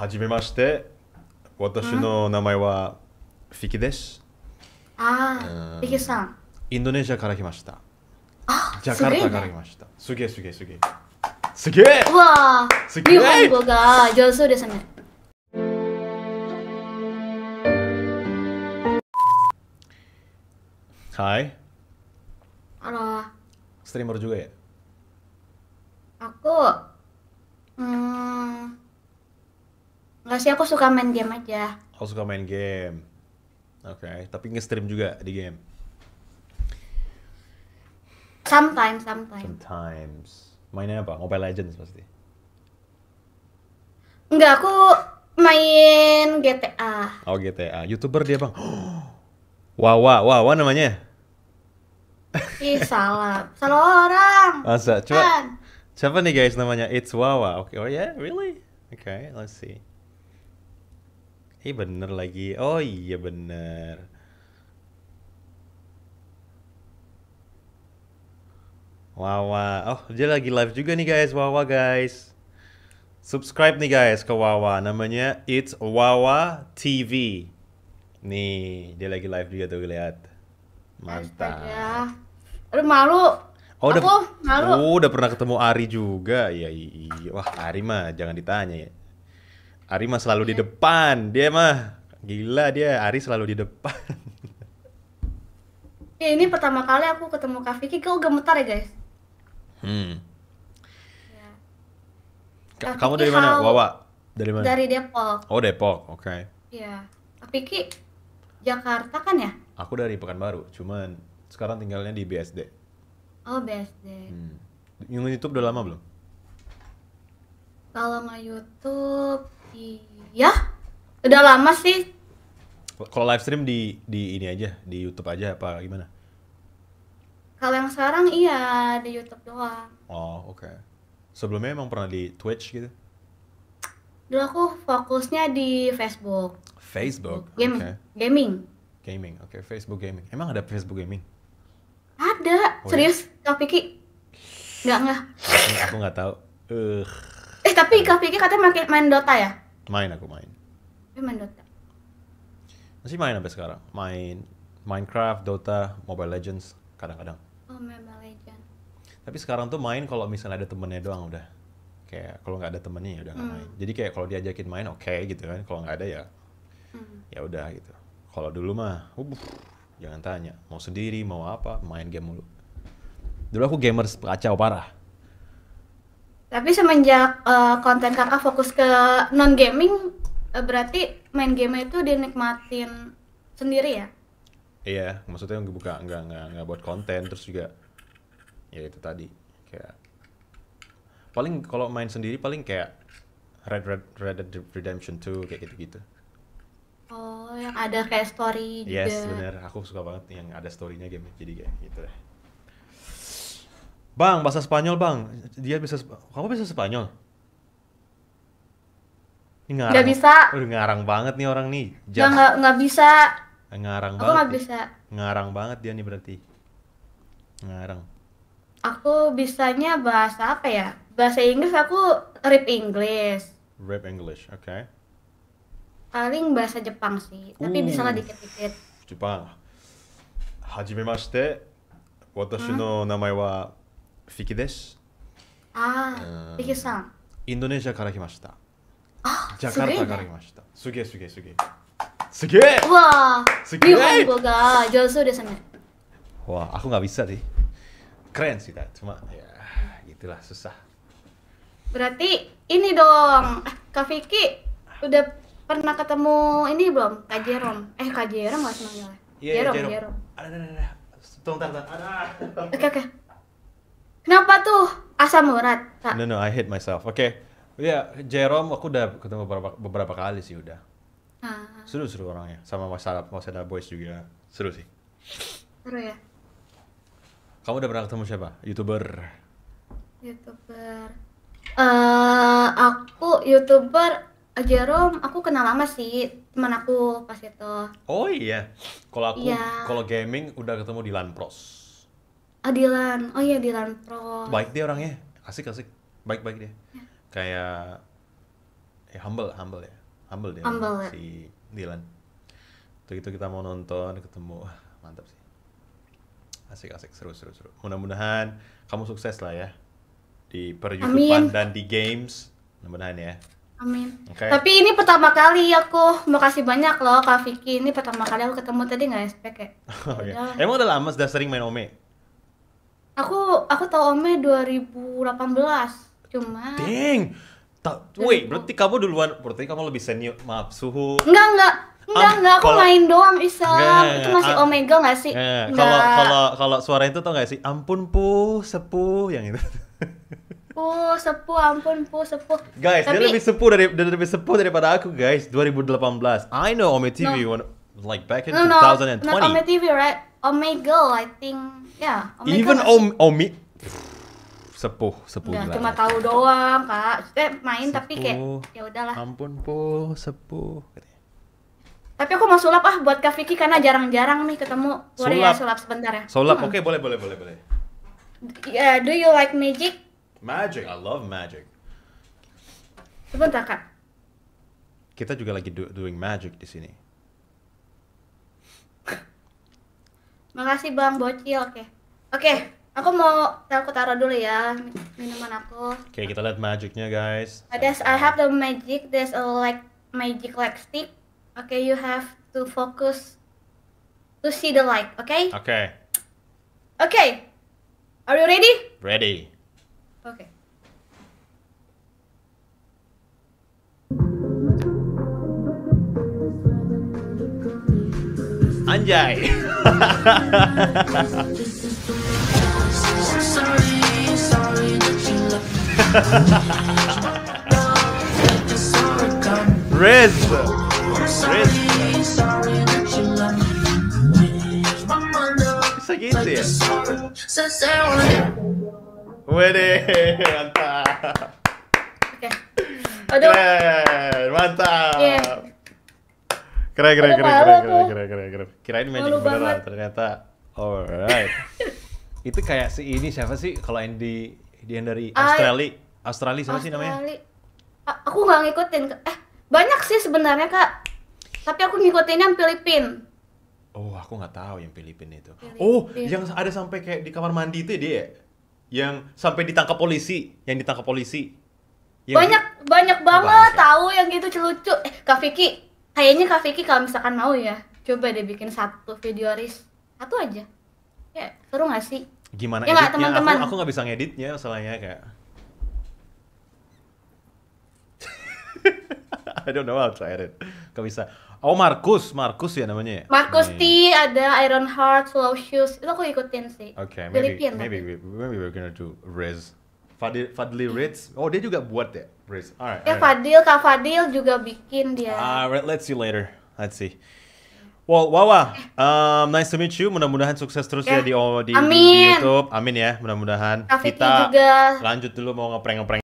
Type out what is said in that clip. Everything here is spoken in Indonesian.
はじめまして。私の名前はフィキです。ああ、フィキさん。インドネシアから来ました。あジャカルタから来ました。すげえすげえすげえ。すげえうわあ、日本語が上手ですね。Hai. Halo. Streamer j u g Enggak sih, aku suka main game aja. aku oh, suka main game. Oke, okay. tapi nge-stream juga di game. Sometimes, sometimes. Sometimes. Mainnya apa? Mobile Legends pasti. Enggak, aku main GTA. Oh, GTA. YouTuber dia, Bang. Wawa, Wawa namanya. Ih, salah. salah orang. Masa? Coba. Kan? Siapa nih guys namanya? It's Wawa. Oke, okay. oh yeah, really? Oke, okay, let's see. Ih iya, eh, bener lagi. Oh iya bener. Wawa. Oh, dia lagi live juga nih guys, Wawa guys. Subscribe nih guys ke Wawa. Namanya It's Wawa TV. Nih, dia lagi live juga tuh lihat. Mantap. Ya. Aduh malu. Oh, Aku udah, malu. Oh, udah pernah ketemu Ari juga. Ya, iya. Wah, Ari mah jangan ditanya ya. Ari mah selalu di depan. Dia mah gila dia. Ari selalu di depan. ini pertama kali aku ketemu Kak Vicky. Kau gemetar ya guys? Hmm. Ya. kamu Vicky dari mana? How... Wawa? Dari mana? Dari Depok. Oh Depok, oke. Okay. Iya. Kak Vicky Jakarta kan ya? Aku dari Pekanbaru, cuman sekarang tinggalnya di BSD. Oh BSD. Hmm. Yang YouTube udah lama belum? Kalau nggak YouTube Iya. Udah lama sih. Kalau live stream di di ini aja, di YouTube aja apa gimana? Kalau yang sekarang iya di YouTube doang. Oh, oke. Okay. Sebelumnya emang pernah di Twitch gitu? Dulu aku fokusnya di Facebook. Facebook. Gaming. Okay. Gaming. Gaming. Oke, okay. Facebook gaming. Emang ada Facebook gaming? Ada. Oh, ya? Serius? Ya? Kak Piki? Enggak, enggak. Aku nggak tahu. Eh. Eh tapi kak Vicky katanya main, main Dota ya? Main aku main. main Dota. Masih main sampai sekarang. Main Minecraft, Dota, Mobile Legends kadang-kadang. Oh, Mobile Legends. Tapi sekarang tuh main kalau misalnya ada temennya doang udah. Kayak kalau nggak ada temennya ya udah nggak hmm. main. Jadi kayak kalau diajakin main oke okay, gitu kan. Kalau nggak ada ya hmm. ya udah gitu. Kalau dulu mah, uh, jangan tanya. Mau sendiri, mau apa, main game mulu. Dulu aku gamers kacau parah tapi semenjak uh, konten kakak fokus ke non gaming, uh, eh, berarti main game itu dinikmatin sendiri ya? Iya, maksudnya nggak buka nggak nggak nggak buat konten, terus juga ya itu tadi kayak paling kalau main sendiri paling kayak Red Red Red Dead Redemption 2 kayak gitu-gitu. Oh, yang ada kayak story yes, juga. Yes, bener. Aku suka banget yang ada storynya game jadi kayak gitu deh. Bang, bahasa Spanyol bang. Dia bisa, kamu bisa Spanyol? Ini ngarang. Gak bisa. Udah ngarang banget nih orang nih. Jangan. Gak, gak, bisa. Eh, ngarang Aku banget. Aku gak bisa. Ya. Ngarang banget dia nih berarti. Ngarang. Aku bisanya bahasa apa ya? Bahasa Inggris aku rip English. Rip English, oke. Okay. Paling bahasa Jepang sih, tapi uh, bisa lah dikit-dikit. Jepang. Hajime mashite. Watashi no hmm? namae wa Wah, aku nggak bisa sih. Keren sih, cuma ya gitulah susah. Berarti ini dong, eh, Kak Fiki udah pernah ketemu ini belum? Kak Jerom. Eh, Kak Jerom nggak semuanya. Iya, iya, Jerom, Jerom. Ada, ada, ada. Tunggu, tunggu, ada. Oke, oke. Kenapa tuh asam urat? Kak? No no, I hate myself. Oke, okay. ya yeah, Jerome aku udah ketemu beberapa beberapa kali sih udah. seru ah. Seru seru orangnya, sama Mas Arab, Mas Arab Boys juga seru sih. Seru ya. Kamu udah pernah ketemu siapa? Youtuber. Youtuber. Eh, uh, aku youtuber eh, Jerome, aku kenal lama sih teman aku pas itu. Oh iya, kalau aku yeah. kalau gaming udah ketemu di Lanpros. Adilan oh, oh iya Adilan Pro baik dia orangnya asik asik baik baik dia ya. kayak ya humble humble ya humble dia humble, ya. si Dilan itu kita mau nonton ketemu mantap sih asik asik seru seru seru mudah-mudahan kamu sukses lah ya di perjumpaan dan di games mudah-mudahan ya Amin. Okay. Tapi ini pertama kali aku mau kasih banyak loh Kak Vicky. Ini pertama kali aku ketemu tadi nggak expect ya. okay. Oh, iya. Emang udah lama sudah sering main Ome? Aku aku tahu Ome 2018. Cuma Dang, Ta wait, berarti kamu duluan, berarti kamu lebih senior. Maaf, suhu. Enggak, enggak. Enggak, um, enggak, aku kalo, main doang Islam. Enggak, enggak, itu masih um, Omega gak sih? Kalau kalau kalau suara itu tau gak sih? Ampun pu, sepuh yang itu. Pu, sepuh, ampun pu, sepuh. Guys, Tapi, dia lebih sepuh dari dia lebih sepuh daripada aku, guys. 2018. I know Ome TV. No like back in no, 2020. No, not Omega TV, right? Omegle, I think. Yeah. Omegle Even Om Omi sepuh sepuh Udah, cuma tahu doang kak eh main sepuh. tapi kayak ya udahlah ampun po sepuh tapi aku mau sulap ah buat Kak Vicky karena jarang-jarang nih ketemu boleh ya, sulap. ya sulap sebentar ya sulap hmm. oke okay, boleh boleh boleh boleh Yeah, do you like magic magic I love magic sebentar kak kita juga lagi do doing magic di sini Makasih Bang Bocil. Oke. Okay. Oke, okay, aku mau aku taruh dulu ya minuman aku. Oke, okay, kita lihat magicnya guys. Uh, there's I have the magic. There's a like magic like stick. Oke, okay, you have to focus to see the light. Oke? Okay? Oke. Okay. Oke. Okay. Are you ready? Ready. Oke. Okay. Anjay. Riz. Riz. Isso aqui inteiro. Wede, mantap. Oke. Okay. Aduh. Oh, mantap. Yeah. keren keren keren keren keren keren keren keren kirain magic Malu beneran banget. ternyata alright itu kayak si ini siapa sih kalau di dia dari Australia Australia siapa sih namanya A aku nggak ngikutin eh banyak sih sebenarnya kak tapi aku ngikutinnya yang Filipin oh aku nggak tahu yang Filipin itu Filipin. oh yang ada sampai kayak di kamar mandi itu ya, dia ya? yang sampai ditangkap polisi yang ditangkap polisi yang banyak banyak banget tahu yang gitu lucu eh Kak Vicky kayaknya Kak Vicky kalau misalkan mau ya coba deh bikin satu video ris satu aja ya seru gak sih gimana ya editnya teman-teman aku nggak bisa ngeditnya masalahnya kayak I don't know how to edit Gak bisa oh Markus Markus ya namanya ya? Markus T ada Iron Heart Slow Shoes itu aku ikutin sih oke okay, maybe maybe, maybe we're gonna do Riz Fadil, Fadli hmm. Ritz. Oh, dia juga buat ya, Ritz. Ya, alright. Ya, yeah, right. Fadil, Kak Fadil juga bikin dia. Alright, ah, let's see later. Let's see. Well, Wawa, um, nice to meet you. Mudah-mudahan sukses terus yeah. ya di, di, Amin. di YouTube. Amin ya, mudah-mudahan. Kita juga. lanjut dulu mau ngeprank-ngeprank.